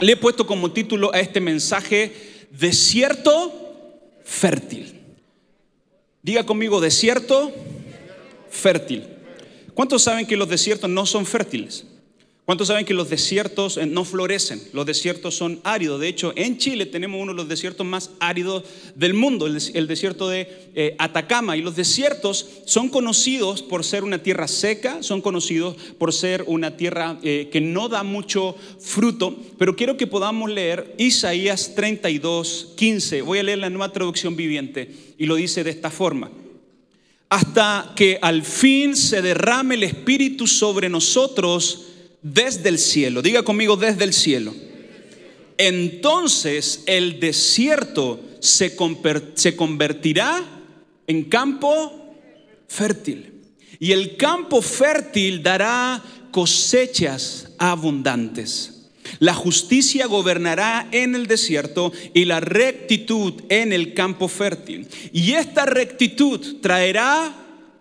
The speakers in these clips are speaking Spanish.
le he puesto como título a este mensaje, desierto fértil. Diga conmigo, desierto fértil. ¿Cuántos saben que los desiertos no son fértiles? ¿Cuántos saben que los desiertos eh, no florecen? Los desiertos son áridos. De hecho, en Chile tenemos uno de los desiertos más áridos del mundo, el desierto de eh, Atacama. Y los desiertos son conocidos por ser una tierra seca, son conocidos por ser una tierra eh, que no da mucho fruto. Pero quiero que podamos leer Isaías 32, 15. Voy a leer la nueva traducción viviente y lo dice de esta forma hasta que al fin se derrame el Espíritu sobre nosotros desde el cielo. Diga conmigo desde el cielo. Entonces el desierto se, convertirá en campo fértil. Y el campo fértil dará cosechas abundantes. La justicia gobernará en el desierto y la rectitud en el campo fértil. Y esta rectitud traerá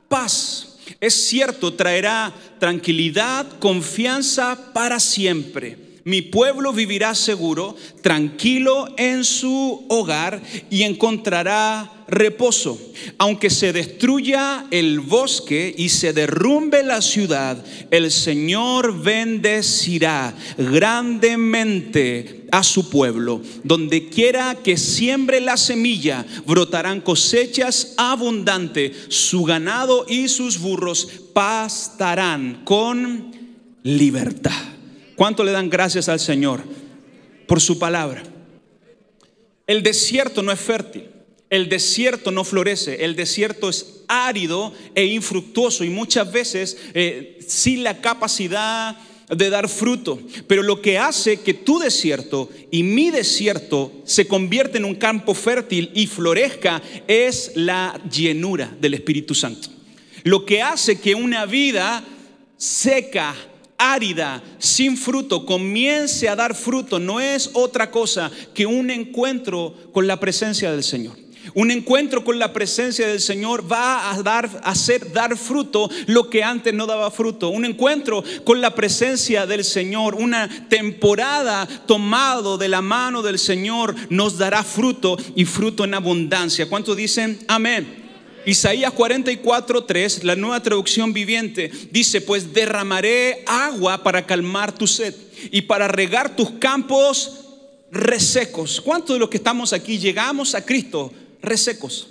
paz. Es cierto, traerá tranquilidad, confianza para siempre. Mi pueblo vivirá seguro, tranquilo en su hogar y encontrará reposo. Aunque se destruya el bosque y se derrumbe la ciudad, el Señor bendecirá grandemente a su pueblo. Donde quiera que siembre la semilla, brotarán cosechas abundantes. Su ganado y sus burros pastarán con libertad. ¿Cuánto le dan gracias al Señor por su palabra? El desierto no es fértil, el desierto no florece, el desierto es árido e infructuoso y muchas veces eh, sin la capacidad de dar fruto. Pero lo que hace que tu desierto y mi desierto se convierta en un campo fértil y florezca es la llenura del Espíritu Santo. Lo que hace que una vida seca, árida, sin fruto, comience a dar fruto, no es otra cosa que un encuentro con la presencia del Señor. Un encuentro con la presencia del Señor va a dar, a hacer dar fruto lo que antes no daba fruto. Un encuentro con la presencia del Señor, una temporada tomado de la mano del Señor nos dará fruto y fruto en abundancia. ¿Cuántos dicen amén? Isaías 44, 3, la nueva traducción viviente, dice, pues derramaré agua para calmar tu sed y para regar tus campos resecos. ¿Cuántos de los que estamos aquí llegamos a Cristo resecos?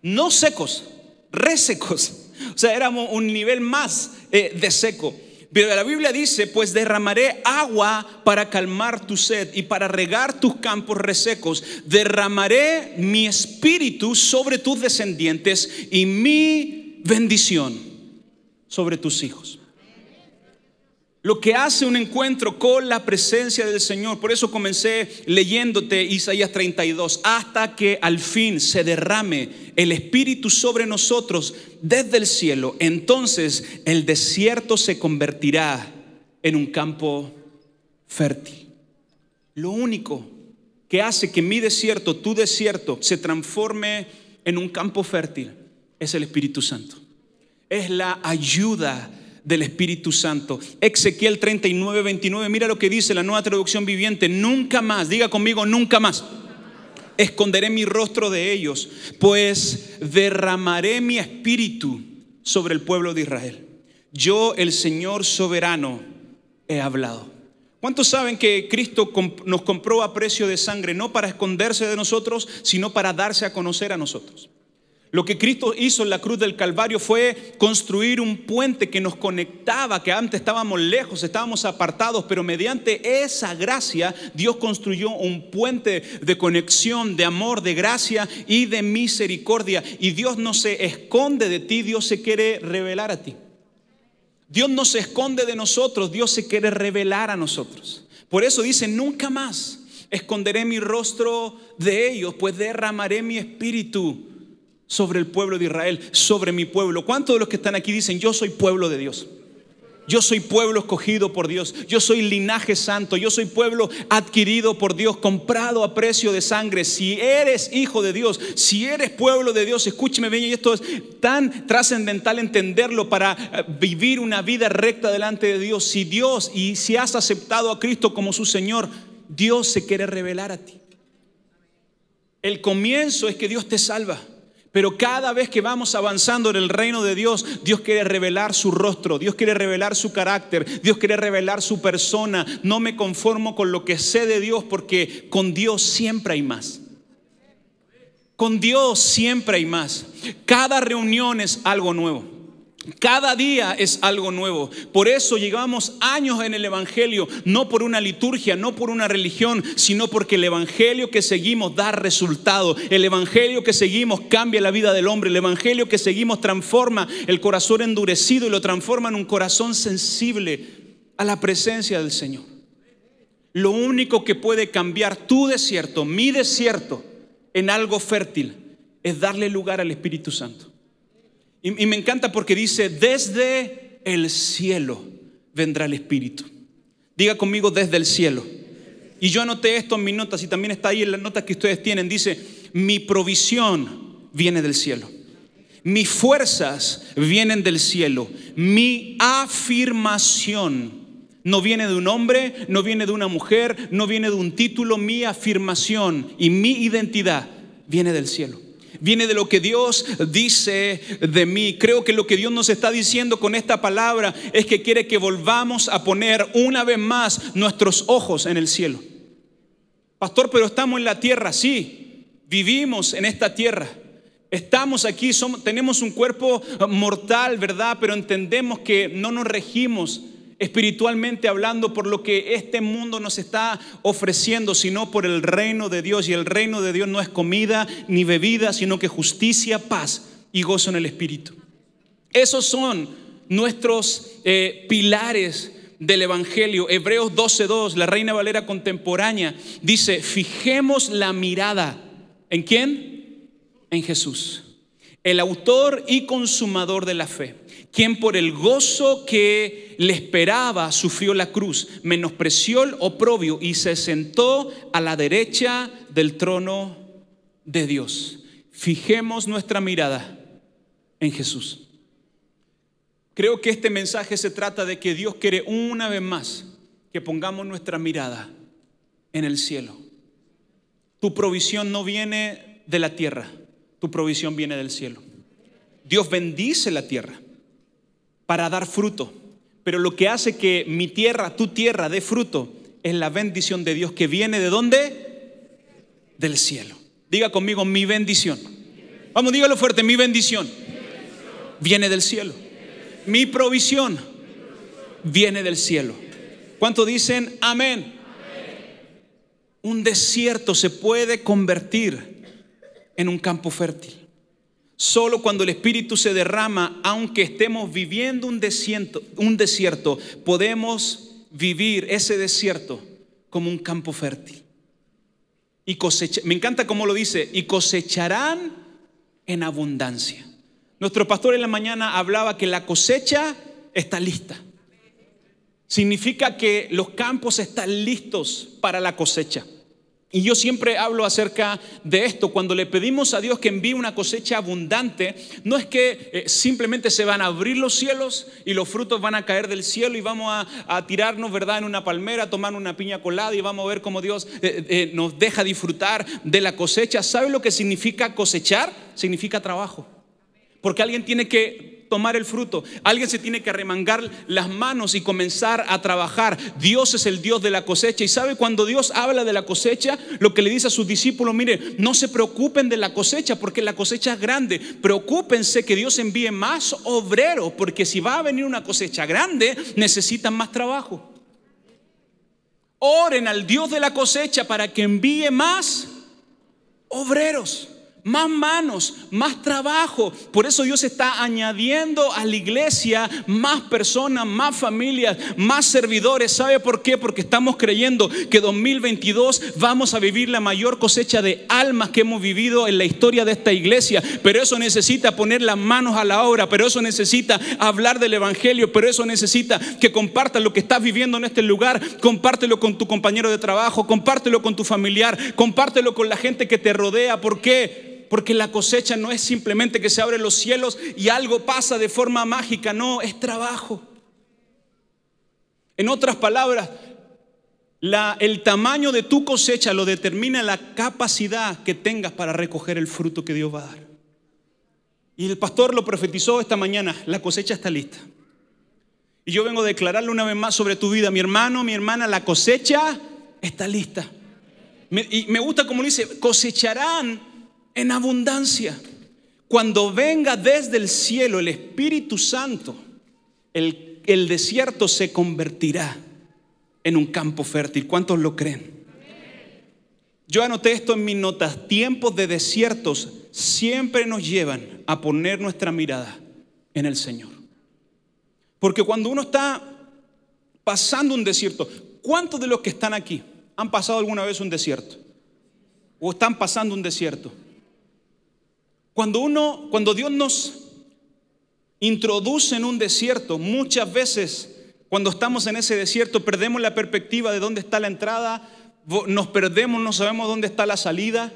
No secos, resecos. O sea, éramos un nivel más eh, de seco la Biblia dice, pues derramaré agua para calmar tu sed y para regar tus campos resecos. Derramaré mi espíritu sobre tus descendientes y mi bendición sobre tus hijos lo que hace un encuentro con la presencia del Señor. Por eso comencé leyéndote Isaías 32, hasta que al fin se derrame el Espíritu sobre nosotros desde el cielo. Entonces el desierto se convertirá en un campo fértil. Lo único que hace que mi desierto, tu desierto, se transforme en un campo fértil es el Espíritu Santo. Es la ayuda del Espíritu Santo. Ezequiel 39, 29, mira lo que dice la nueva traducción viviente, nunca más, diga conmigo, nunca más. Esconderé mi rostro de ellos, pues derramaré mi espíritu sobre el pueblo de Israel. Yo, el Señor soberano, he hablado. ¿Cuántos saben que Cristo nos compró a precio de sangre, no para esconderse de nosotros, sino para darse a conocer a nosotros? Lo que Cristo hizo en la cruz del Calvario fue construir un puente que nos conectaba, que antes estábamos lejos, estábamos apartados, pero mediante esa gracia Dios construyó un puente de conexión, de amor, de gracia y de misericordia. Y Dios no se esconde de ti, Dios se quiere revelar a ti. Dios no se esconde de nosotros, Dios se quiere revelar a nosotros. Por eso dice, nunca más esconderé mi rostro de ellos, pues derramaré mi espíritu sobre el pueblo de Israel, sobre mi pueblo. ¿Cuántos de los que están aquí dicen, yo soy pueblo de Dios? Yo soy pueblo escogido por Dios. Yo soy linaje santo. Yo soy pueblo adquirido por Dios, comprado a precio de sangre. Si eres hijo de Dios, si eres pueblo de Dios, escúcheme bien, y esto es tan trascendental entenderlo para eh, vivir una vida recta delante de Dios. Si Dios y si has aceptado a Cristo como su Señor, Dios se quiere revelar a ti. El comienzo es que Dios te salva. Pero cada vez que vamos avanzando en el reino de Dios, Dios quiere revelar su rostro, Dios quiere revelar su carácter, Dios quiere revelar su persona. No me conformo con lo que sé de Dios porque con Dios siempre hay más. Con Dios siempre hay más. Cada reunión es algo nuevo. Cada día es algo nuevo. Por eso llevamos años en el Evangelio, no por una liturgia, no por una religión, sino porque el Evangelio que seguimos da resultado. El Evangelio que seguimos cambia la vida del hombre. El Evangelio que seguimos transforma el corazón endurecido y lo transforma en un corazón sensible a la presencia del Señor. Lo único que puede cambiar tu desierto, mi desierto, en algo fértil, es darle lugar al Espíritu Santo. Y, me encanta porque dice, desde el cielo vendrá el Espíritu. Diga conmigo, desde el cielo. Y yo anoté esto en mis notas y también está ahí en las notas que ustedes tienen. Dice, mi provisión viene del cielo. Mis fuerzas vienen del cielo. Mi afirmación no viene de un hombre, no viene de una mujer, no viene de un título. Mi afirmación y mi identidad viene del cielo viene de lo que Dios dice de mí. Creo que lo que Dios nos está diciendo con esta palabra es que quiere que volvamos a poner una vez más nuestros ojos en el cielo. Pastor, pero estamos en la tierra, sí, vivimos en esta tierra. Estamos aquí, somos, tenemos un cuerpo mortal, ¿verdad? Pero entendemos que no nos regimos espiritualmente hablando por lo que este mundo nos está ofreciendo, sino por el reino de Dios. Y el reino de Dios no es comida ni bebida, sino que justicia, paz y gozo en el Espíritu. Esos son nuestros eh, pilares del Evangelio. Hebreos 12.2, la Reina Valera contemporánea, dice, fijemos la mirada. ¿En quién? En Jesús, el autor y consumador de la fe quien por el gozo que le esperaba sufrió la cruz, menospreció el oprobio y se sentó a la derecha del trono de Dios. Fijemos nuestra mirada en Jesús. Creo que este mensaje se trata de que Dios quiere una vez más que pongamos nuestra mirada en el cielo. Tu provisión no viene de la tierra, tu provisión viene del cielo. Dios bendice la tierra para dar fruto. Pero lo que hace que mi tierra, tu tierra, dé fruto es la bendición de Dios que viene de dónde? Del cielo. Diga conmigo, mi bendición. Vamos, dígalo fuerte, mi bendición viene del cielo. Mi provisión viene del cielo. ¿Cuánto dicen amén? Un desierto se puede convertir en un campo fértil. Solo cuando el Espíritu se derrama, aunque estemos viviendo un desierto, un desierto, podemos vivir ese desierto como un campo fértil. Y cosecha, me encanta cómo lo dice, y cosecharán en abundancia. Nuestro pastor en la mañana hablaba que la cosecha está lista. Significa que los campos están listos para la cosecha. Y yo siempre hablo acerca de esto. Cuando le pedimos a Dios que envíe una cosecha abundante, no es que eh, simplemente se van a abrir los cielos y los frutos van a caer del cielo y vamos a, tirarnos, ¿verdad?, en una palmera, tomar una piña colada y vamos a ver cómo Dios eh, eh, nos deja disfrutar de la cosecha. ¿Sabe lo que significa cosechar? Significa trabajo. Porque alguien tiene que tomar el fruto. Alguien se tiene que arremangar las manos y comenzar a trabajar. Dios es el Dios de la cosecha. Y sabe cuando Dios habla de la cosecha, lo que le dice a sus discípulos, mire, no se preocupen de la cosecha porque la cosecha es grande. Preocúpense que Dios envíe más obreros porque si va a venir una cosecha grande, necesitan más trabajo. Oren al Dios de la cosecha para que envíe más obreros más manos, más trabajo. Por eso Dios está añadiendo a la iglesia más personas, más familias, más servidores. ¿Sabe por qué? Porque estamos creyendo que 2022 vamos a vivir la mayor cosecha de almas que hemos vivido en la historia de esta iglesia. Pero eso necesita poner las manos a la obra, pero eso necesita hablar del Evangelio, pero eso necesita que compartas lo que estás viviendo en este lugar, compártelo con tu compañero de trabajo, compártelo con tu familiar, compártelo con la gente que te rodea. ¿Por qué? Porque la cosecha no es simplemente que se abren los cielos y algo pasa de forma mágica, no, es trabajo. En otras palabras, el tamaño de tu cosecha lo determina la capacidad que tengas para recoger el fruto que Dios va a dar. Y el pastor lo profetizó esta mañana, la cosecha está lista. Y yo vengo a declararle una vez más sobre tu vida, mi hermano, mi hermana, la cosecha está lista. y me gusta como dice, cosecharán en abundancia. Cuando venga desde el cielo el Espíritu Santo, el, desierto se convertirá en un campo fértil. ¿Cuántos lo creen? Yo anoté esto en mis notas. Tiempos de desiertos siempre nos llevan a poner nuestra mirada en el Señor. Porque cuando uno está pasando un desierto, ¿cuántos de los que están aquí han pasado alguna vez un desierto? ¿O están pasando un desierto? Cuando uno, cuando Dios nos introduce en un desierto, muchas veces cuando estamos en ese desierto perdemos la perspectiva de dónde está la entrada, nos perdemos, no sabemos dónde está la salida.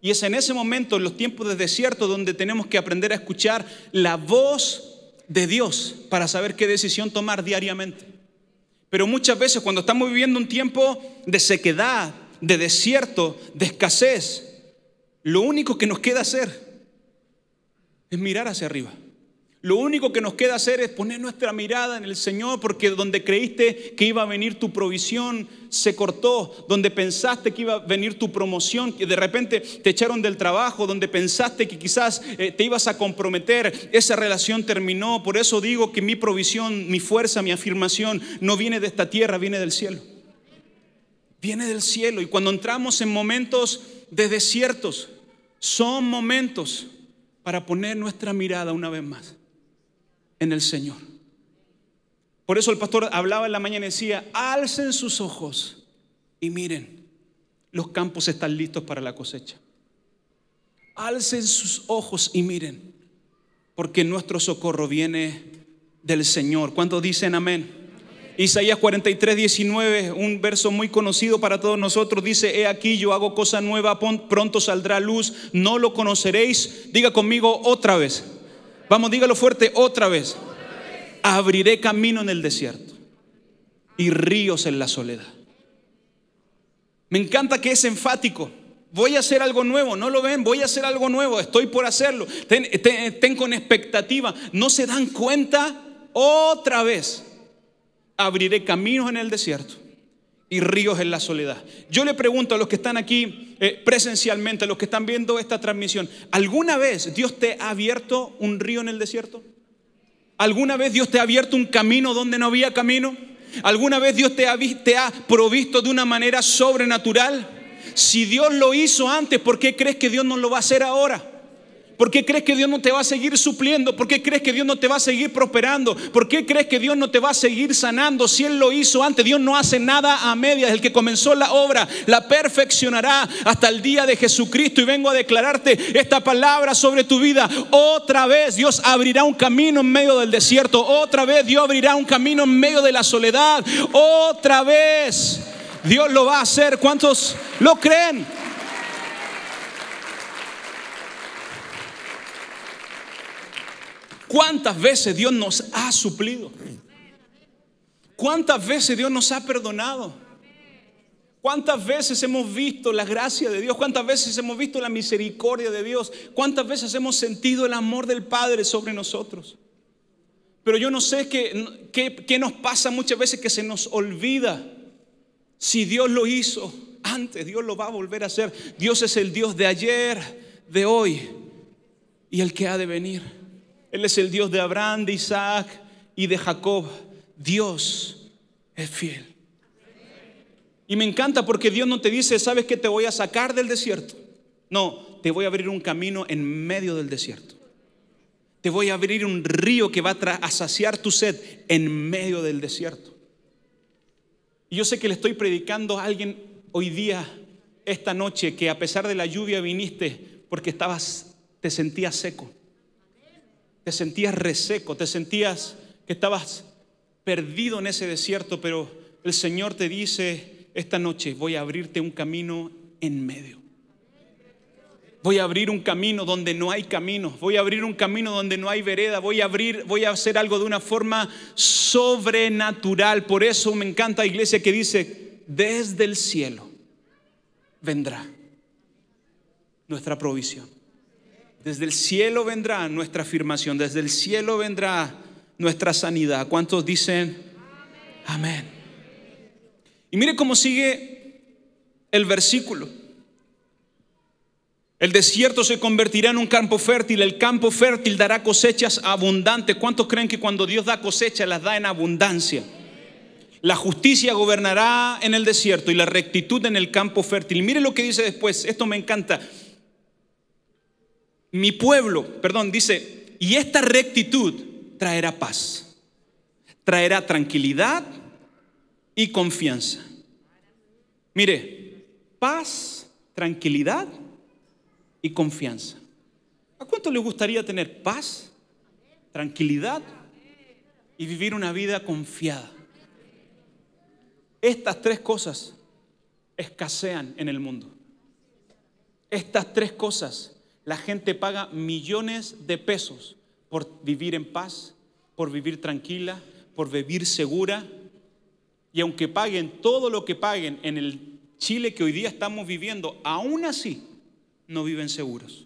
Y es en ese momento, en los tiempos de desierto, donde tenemos que aprender a escuchar la voz de Dios para saber qué decisión tomar diariamente. Pero muchas veces cuando estamos viviendo un tiempo de sequedad, de desierto, de escasez, lo único que nos queda hacer es mirar hacia arriba. Lo único que nos queda hacer es poner nuestra mirada en el Señor, porque donde creíste que iba a venir tu provisión se cortó, donde pensaste que iba a venir tu promoción, que de repente te echaron del trabajo, donde pensaste que quizás eh, te ibas a comprometer, esa relación terminó. Por eso digo que mi provisión, mi fuerza, mi afirmación no viene de esta tierra, viene del cielo. Viene del cielo. Y cuando entramos en momentos de desiertos, son momentos para poner nuestra mirada una vez más en el Señor. Por eso el pastor hablaba en la mañana y decía, alcen sus ojos y miren, los campos están listos para la cosecha. Alcen sus ojos y miren, porque nuestro socorro viene del Señor. cuando dicen amén? Isaías 43, 19, un verso muy conocido para todos nosotros, dice, he aquí yo hago cosa nueva, pronto saldrá luz, no lo conoceréis. Diga conmigo otra vez. Vamos, dígalo fuerte otra vez. Abriré camino en el desierto y ríos en la soledad. Me encanta que es enfático. Voy a hacer algo nuevo, no lo ven, voy a hacer algo nuevo, estoy por hacerlo. Ten, con expectativa, no se dan cuenta otra vez abriré caminos en el desierto y ríos en la soledad. Yo le pregunto a los que están aquí eh, presencialmente, a los que están viendo esta transmisión, ¿alguna vez Dios te ha abierto un río en el desierto? ¿Alguna vez Dios te ha abierto un camino donde no había camino? ¿Alguna vez Dios te ha, te ha provisto de una manera sobrenatural? Si Dios lo hizo antes, ¿por qué crees que Dios no lo va a hacer ahora? ¿Por qué crees que Dios no te va a seguir supliendo? ¿Por qué crees que Dios no te va a seguir prosperando? ¿Por qué crees que Dios no te va a seguir sanando? Si Él lo hizo antes, Dios no hace nada a medias. El que comenzó la obra la perfeccionará hasta el día de Jesucristo. Y vengo a declararte esta palabra sobre tu vida. Otra vez Dios abrirá un camino en medio del desierto. Otra vez Dios abrirá un camino en medio de la soledad. Otra vez Dios lo va a hacer. ¿Cuántos lo creen? ¿Cuántas veces Dios nos ha suplido? ¿Cuántas veces Dios nos ha perdonado? ¿Cuántas veces hemos visto la gracia de Dios? ¿Cuántas veces hemos visto la misericordia de Dios? ¿Cuántas veces hemos sentido el amor del Padre sobre nosotros? Pero yo no sé qué, nos pasa muchas veces que se nos olvida. Si Dios lo hizo antes, Dios lo va a volver a hacer. Dios es el Dios de ayer, de hoy y el que ha de venir. Él es el Dios de Abraham, de Isaac y de Jacob. Dios es fiel. Y me encanta porque Dios no te dice, sabes que te voy a sacar del desierto. No, te voy a abrir un camino en medio del desierto. Te voy a abrir un río que va a saciar tu sed en medio del desierto. Y yo sé que le estoy predicando a alguien hoy día, esta noche, que a pesar de la lluvia viniste porque estabas, te sentías seco te sentías reseco, te sentías que estabas perdido en ese desierto, pero el Señor te dice, esta noche voy a abrirte un camino en medio. Voy a abrir un camino donde no hay camino. Voy a abrir un camino donde no hay vereda. Voy a abrir, voy a hacer algo de una forma sobrenatural. Por eso me encanta la iglesia que dice, desde el cielo vendrá nuestra provisión. Desde el cielo vendrá nuestra afirmación, desde el cielo vendrá nuestra sanidad. ¿Cuántos dicen? Amén. Y mire cómo sigue el versículo. El desierto se convertirá en un campo fértil, el campo fértil dará cosechas abundantes. ¿Cuántos creen que cuando Dios da cosechas las da en abundancia? La justicia gobernará en el desierto y la rectitud en el campo fértil. Mire lo que dice después, esto me encanta mi pueblo, perdón, dice, y esta rectitud traerá paz, traerá tranquilidad y confianza. Mire, paz, tranquilidad y confianza. ¿A cuánto le gustaría tener paz, tranquilidad y vivir una vida confiada? Estas tres cosas escasean en el mundo. Estas tres cosas la gente paga millones de pesos por vivir en paz, por vivir tranquila, por vivir segura. Y aunque paguen todo lo que paguen en el Chile que hoy día estamos viviendo, aún así no viven seguros.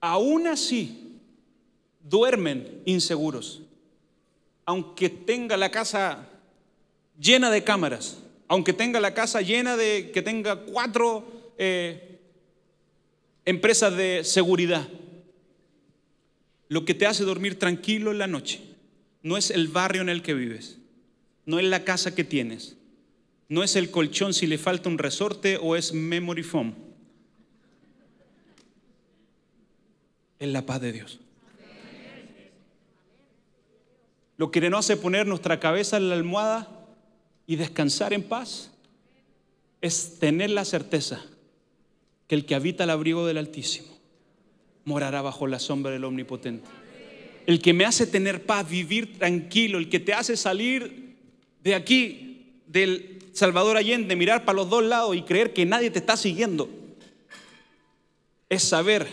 Aún así duermen inseguros. Aunque tenga la casa llena de cámaras, aunque tenga la casa llena de que tenga cuatro eh, empresas de seguridad. Lo que te hace dormir tranquilo en la noche no es el barrio en el que vives, no es la casa que tienes, no es el colchón si le falta un resorte o es memory foam. Es la paz de Dios. Lo que nos hace poner nuestra cabeza en la almohada y descansar en paz es tener la certeza que el que habita el abrigo del Altísimo morará bajo la sombra del Omnipotente. El que me hace tener paz, vivir tranquilo, el que te hace salir de aquí, del Salvador Allende, mirar para los dos lados y creer que nadie te está siguiendo, es saber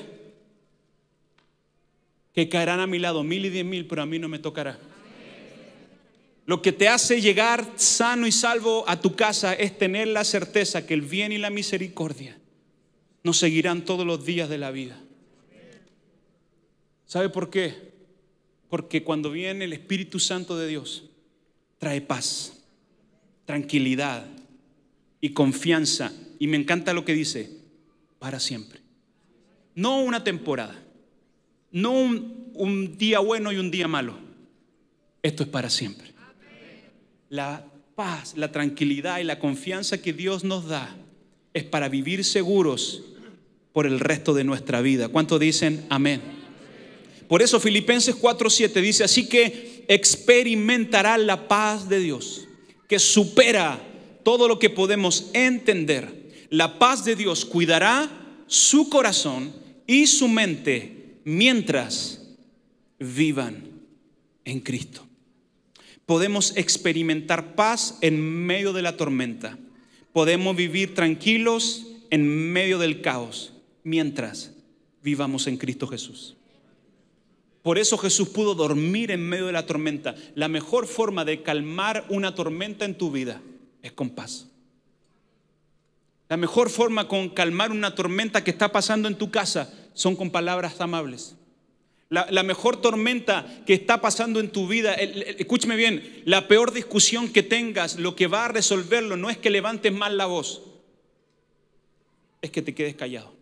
que caerán a mi lado mil y diez mil, pero a mí no me tocará. Lo que te hace llegar sano y salvo a tu casa es tener la certeza que el bien y la misericordia nos seguirán todos los días de la vida. ¿Sabe por qué? Porque cuando viene el Espíritu Santo de Dios, trae paz, tranquilidad y confianza. Y me encanta lo que dice, para siempre. No una temporada, no un, día bueno y un día malo. Esto es para siempre. La paz, la tranquilidad y la confianza que Dios nos da es para vivir seguros por el resto de nuestra vida. ¿Cuánto dicen amén? Por eso Filipenses 4:7 dice, así que experimentará la paz de Dios, que supera todo lo que podemos entender. La paz de Dios cuidará su corazón y su mente mientras vivan en Cristo. Podemos experimentar paz en medio de la tormenta podemos vivir tranquilos en medio del caos mientras vivamos en Cristo Jesús. Por eso Jesús pudo dormir en medio de la tormenta. La mejor forma de calmar una tormenta en tu vida es con paz. La mejor forma con calmar una tormenta que está pasando en tu casa son con palabras amables. La, mejor tormenta que está pasando en tu vida, escúcheme bien, la peor discusión que tengas, lo que va a resolverlo no es que levantes mal la voz, es que te quedes callado.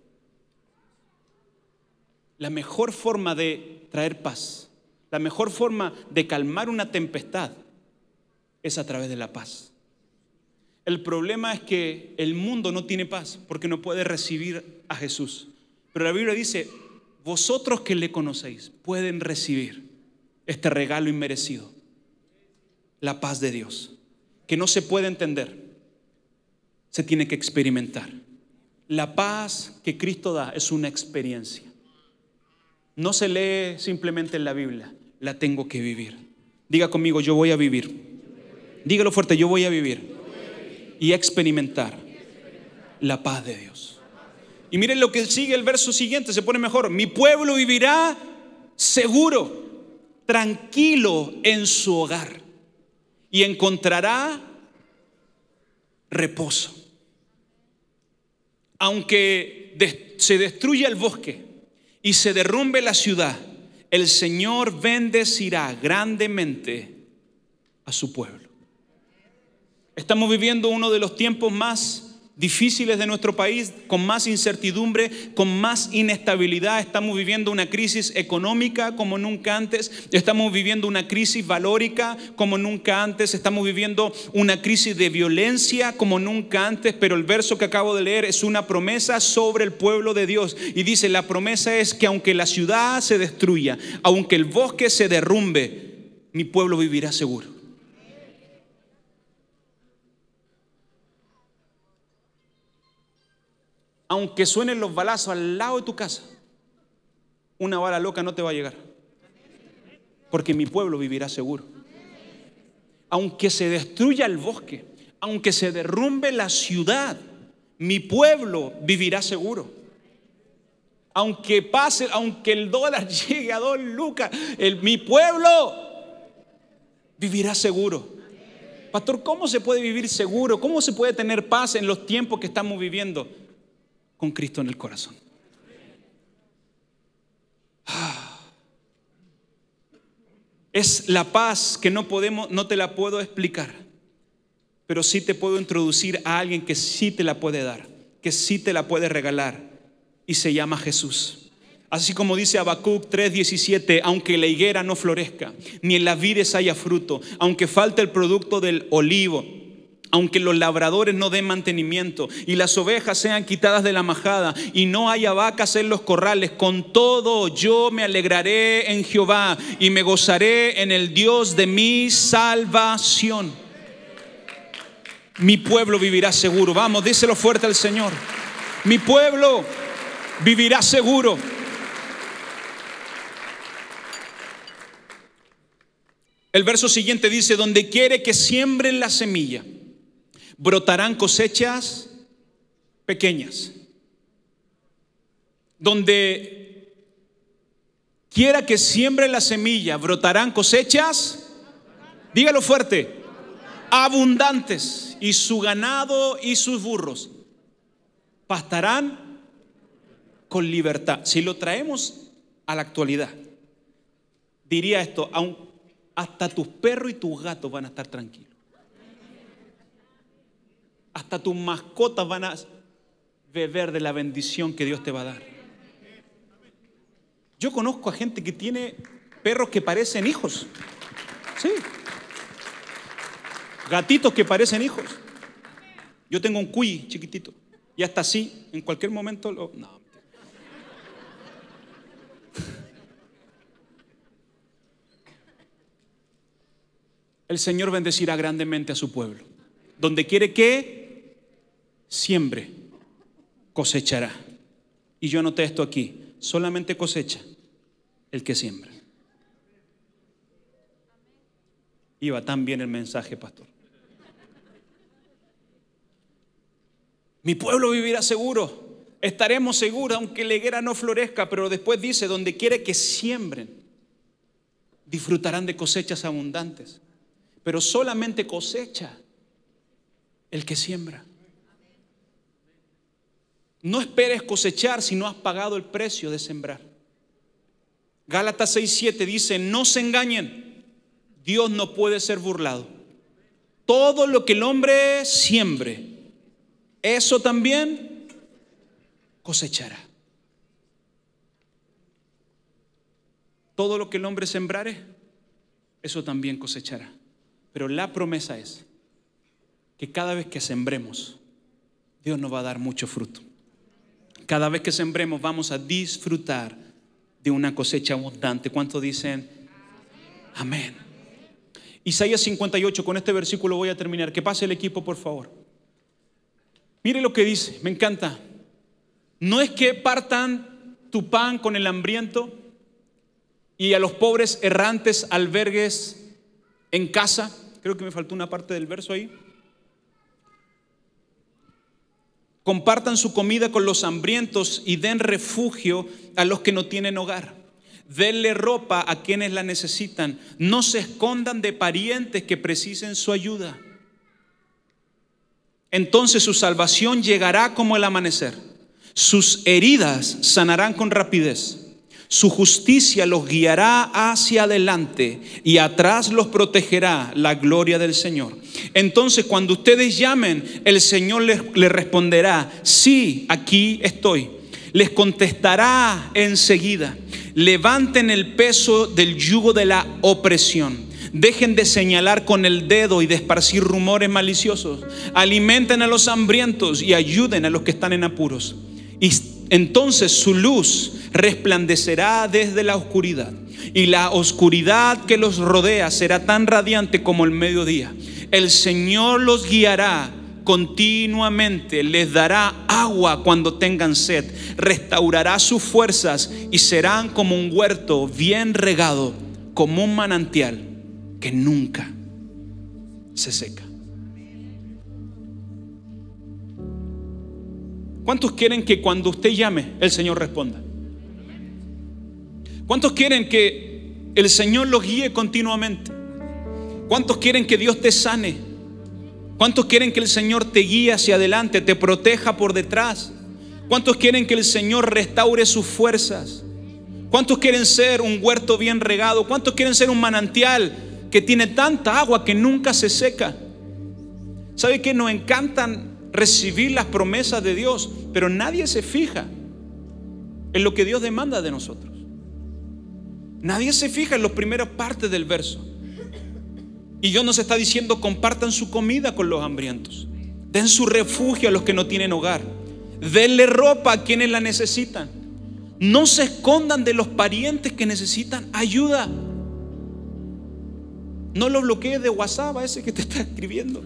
La mejor forma de traer paz, la mejor forma de calmar una tempestad es a través de la paz. El problema es que el mundo no tiene paz porque no puede recibir a Jesús. Pero la Biblia dice, vosotros que le conocéis pueden recibir este regalo inmerecido, la paz de Dios, que no se puede entender, se tiene que experimentar. La paz que Cristo da es una experiencia. No se lee simplemente en la Biblia, la tengo que vivir. Diga conmigo, yo voy a vivir. Dígalo fuerte, yo voy a vivir y experimentar la paz de Dios. Y miren lo que sigue el verso siguiente, se pone mejor. Mi pueblo vivirá seguro, tranquilo en su hogar y encontrará reposo. Aunque se destruya el bosque y se derrumbe la ciudad, el Señor bendecirá grandemente a su pueblo. Estamos viviendo uno de los tiempos más difíciles de nuestro país, con más incertidumbre, con más inestabilidad. Estamos viviendo una crisis económica como nunca antes, estamos viviendo una crisis valórica como nunca antes, estamos viviendo una crisis de violencia como nunca antes, pero el verso que acabo de leer es una promesa sobre el pueblo de Dios y dice, la promesa es que aunque la ciudad se destruya, aunque el bosque se derrumbe, mi pueblo vivirá seguro. aunque suenen los balazos al lado de tu casa, una bala loca no te va a llegar. Porque mi pueblo vivirá seguro. Aunque se destruya el bosque, aunque se derrumbe la ciudad, mi pueblo vivirá seguro. Aunque pase, aunque el dólar llegue a dos lucas, mi pueblo vivirá seguro. Pastor, ¿cómo se puede vivir seguro? ¿Cómo se puede tener paz en los tiempos que estamos viviendo? con Cristo en el corazón. Ah. Es la paz que no podemos, no te la puedo explicar, pero sí te puedo introducir a alguien que sí te la puede dar, que sí te la puede regalar, y se llama Jesús. Así como dice Habacuc 3:17, aunque la higuera no florezca, ni en las vides haya fruto, aunque falte el producto del olivo, aunque los labradores no den mantenimiento y las ovejas sean quitadas de la majada y no haya vacas en los corrales, con todo yo me alegraré en Jehová y me gozaré en el Dios de mi salvación. Mi pueblo vivirá seguro. Vamos, díselo fuerte al Señor. Mi pueblo vivirá seguro. El verso siguiente dice, donde quiere que siembren la semilla brotarán cosechas pequeñas. Donde quiera que siembre la semilla, brotarán cosechas, dígalo fuerte, abundantes, y su ganado y sus burros pastarán con libertad. Si lo traemos a la actualidad, diría esto, hasta tus perros y tus gatos van a estar tranquilos. Hasta tus mascotas van a beber de la bendición que Dios te va a dar. Yo conozco a gente que tiene perros que parecen hijos. Sí. Gatitos que parecen hijos. Yo tengo un cuy chiquitito. Y hasta así, en cualquier momento El Señor bendecirá grandemente a su pueblo. Donde quiere que siembre, cosechará. Y yo anoté esto aquí, solamente cosecha el que siembra. Iba tan bien el mensaje, pastor. Mi pueblo vivirá seguro, estaremos seguros, aunque la higuera no florezca, pero después dice, donde quiere que siembren, disfrutarán de cosechas abundantes. Pero solamente cosecha el que siembra. No esperes cosechar si no has pagado el precio de sembrar. Gálatas 6:7 dice, no se engañen, Dios no puede ser burlado. Todo lo que el hombre siembre, eso también cosechará. Todo lo que el hombre sembrare, eso también cosechará. Pero la promesa es que cada vez que sembremos, Dios nos va a dar mucho fruto. Cada vez que sembremos vamos a disfrutar de una cosecha abundante. ¿Cuánto dicen? Amén. Isaías 58, con este versículo voy a terminar. Que pase el equipo, por favor. Mire lo que dice, me encanta. No es que partan tu pan con el hambriento y a los pobres errantes albergues en casa. Creo que me faltó una parte del verso ahí. Compartan su comida con los hambrientos y den refugio a los que no tienen hogar. Denle ropa a quienes la necesitan. No se escondan de parientes que precisen su ayuda. Entonces su salvación llegará como el amanecer. Sus heridas sanarán con rapidez. Su justicia los guiará hacia adelante y atrás los protegerá la gloria del Señor. Entonces cuando ustedes llamen, el Señor les, responderá, sí, aquí estoy. Les contestará enseguida, levanten el peso del yugo de la opresión. Dejen de señalar con el dedo y de esparcir rumores maliciosos. Alimenten a los hambrientos y ayuden a los que están en apuros. Entonces su luz resplandecerá desde la oscuridad y la oscuridad que los rodea será tan radiante como el mediodía. El Señor los guiará continuamente, les dará agua cuando tengan sed, restaurará sus fuerzas y serán como un huerto bien regado, como un manantial que nunca se seca. ¿Cuántos quieren que cuando usted llame el Señor responda? ¿Cuántos quieren que el Señor los guíe continuamente? ¿Cuántos quieren que Dios te sane? ¿Cuántos quieren que el Señor te guíe hacia adelante, te proteja por detrás? ¿Cuántos quieren que el Señor restaure sus fuerzas? ¿Cuántos quieren ser un huerto bien regado? ¿Cuántos quieren ser un manantial que tiene tanta agua que nunca se seca? ¿Sabe que nos encantan recibir las promesas de Dios, pero nadie se fija en lo que Dios demanda de nosotros. Nadie se fija en las primeras partes del verso. Y Dios nos está diciendo, compartan su comida con los hambrientos. Den su refugio a los que no tienen hogar. Denle ropa a quienes la necesitan. No se escondan de los parientes que necesitan ayuda. No lo bloquees de WhatsApp a ese que te está escribiendo.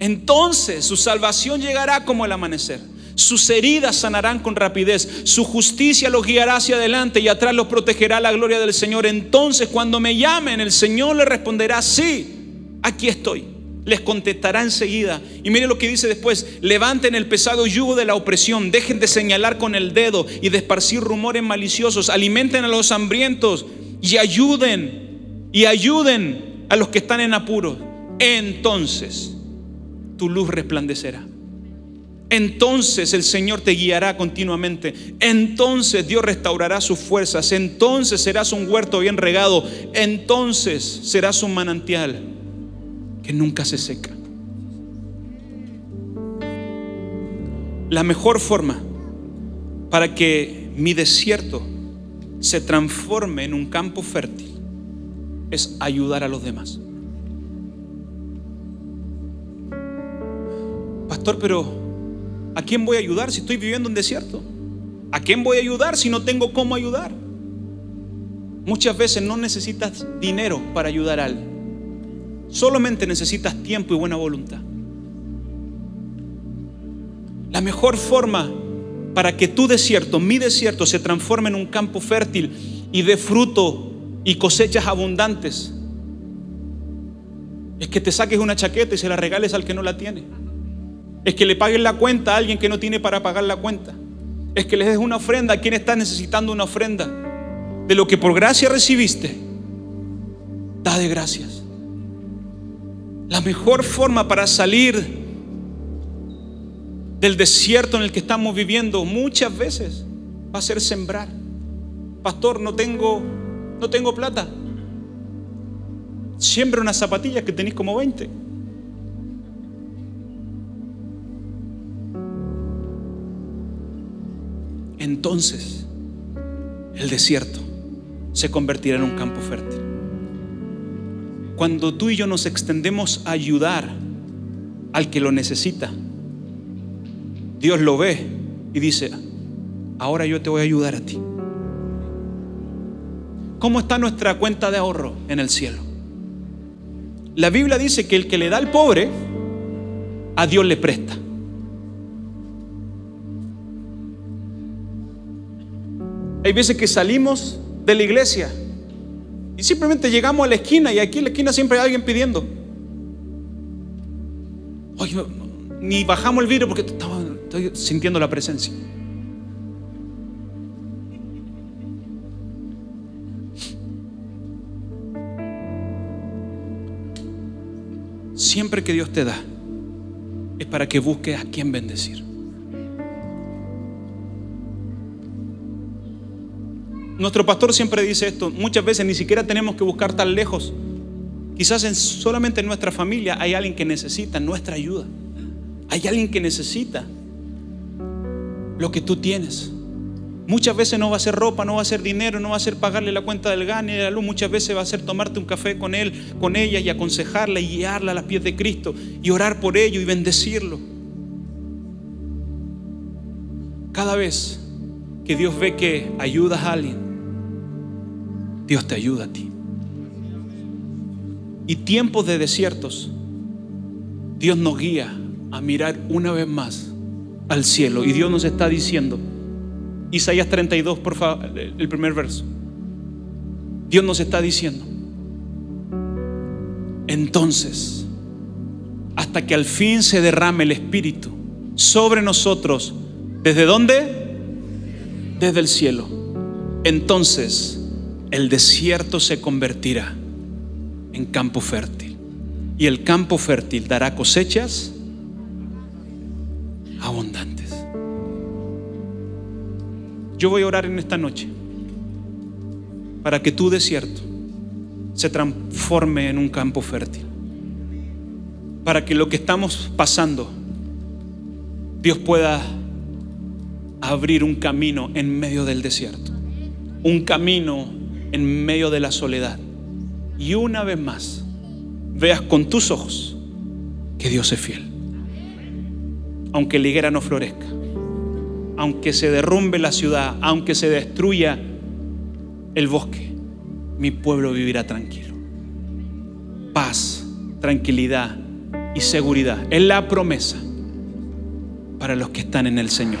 Entonces su salvación llegará como el amanecer. Sus heridas sanarán con rapidez. Su justicia los guiará hacia adelante y atrás los protegerá la gloria del Señor. Entonces cuando me llamen, el Señor le responderá, sí, aquí estoy. Les contestará enseguida. Y mire lo que dice después. Levanten el pesado yugo de la opresión. Dejen de señalar con el dedo y de esparcir rumores maliciosos. Alimenten a los hambrientos y ayuden. Y ayuden a los que están en apuros. Entonces tu luz resplandecerá. Entonces el Señor te guiará continuamente. Entonces Dios restaurará sus fuerzas. Entonces serás un huerto bien regado. Entonces serás un manantial que nunca se seca. La mejor forma para que mi desierto se transforme en un campo fértil es ayudar a los demás. pero ¿a quién voy a ayudar si estoy viviendo en desierto? ¿A quién voy a ayudar si no tengo cómo ayudar? Muchas veces no necesitas dinero para ayudar a alguien. Solamente necesitas tiempo y buena voluntad. La mejor forma para que tu desierto, mi desierto, se transforme en un campo fértil y de fruto y cosechas abundantes es que te saques una chaqueta y se la regales al que no la tiene. Es que le paguen la cuenta a alguien que no tiene para pagar la cuenta. Es que les des una ofrenda a quien está necesitando una ofrenda. De lo que por gracia recibiste, da de gracias. La mejor forma para salir del desierto en el que estamos viviendo muchas veces va a ser sembrar. Pastor, no tengo, no tengo plata. Siembra unas zapatillas que tenéis como 20. entonces el desierto se convertirá en un campo fértil. Cuando tú y yo nos extendemos a ayudar al que lo necesita, Dios lo ve y dice, ahora yo te voy a ayudar a ti. ¿Cómo está nuestra cuenta de ahorro en el cielo? La Biblia dice que el que le da al pobre, a Dios le presta. Hay veces que salimos de la iglesia y simplemente llegamos a la esquina y aquí en la esquina siempre hay alguien pidiendo. Oye, ni bajamos el vidrio porque estoy sintiendo la presencia. Siempre que Dios te da es para que busques a quien bendecir. Nuestro pastor siempre dice esto, muchas veces ni siquiera tenemos que buscar tan lejos. Quizás en, solamente en nuestra familia hay alguien que necesita nuestra ayuda. Hay alguien que necesita lo que tú tienes. Muchas veces no va a ser ropa, no va a ser dinero, no va a ser pagarle la cuenta del gas ni de la luz. Muchas veces va a ser tomarte un café con él, con ella y aconsejarla y guiarla a las pies de Cristo y orar por ello y bendecirlo. Cada vez que Dios ve que ayudas a alguien, Dios te ayuda a ti. Y tiempos de desiertos, Dios nos guía a mirar una vez más al cielo. Y Dios nos está diciendo, Isaías 32, por favor, el primer verso. Dios nos está diciendo, entonces, hasta que al fin se derrame el Espíritu sobre nosotros, ¿desde dónde? Desde el cielo. Entonces, el desierto se convertirá en campo fértil. Y el campo fértil dará cosechas abundantes. Yo voy a orar en esta noche para que tu desierto se transforme en un campo fértil. Para que lo que estamos pasando, Dios pueda abrir un camino en medio del desierto. Un camino en medio de la soledad y una vez más veas con tus ojos que Dios es fiel. Aunque la higuera no florezca, aunque se derrumbe la ciudad, aunque se destruya el bosque, mi pueblo vivirá tranquilo. Paz, tranquilidad y seguridad es la promesa para los que están en el Señor.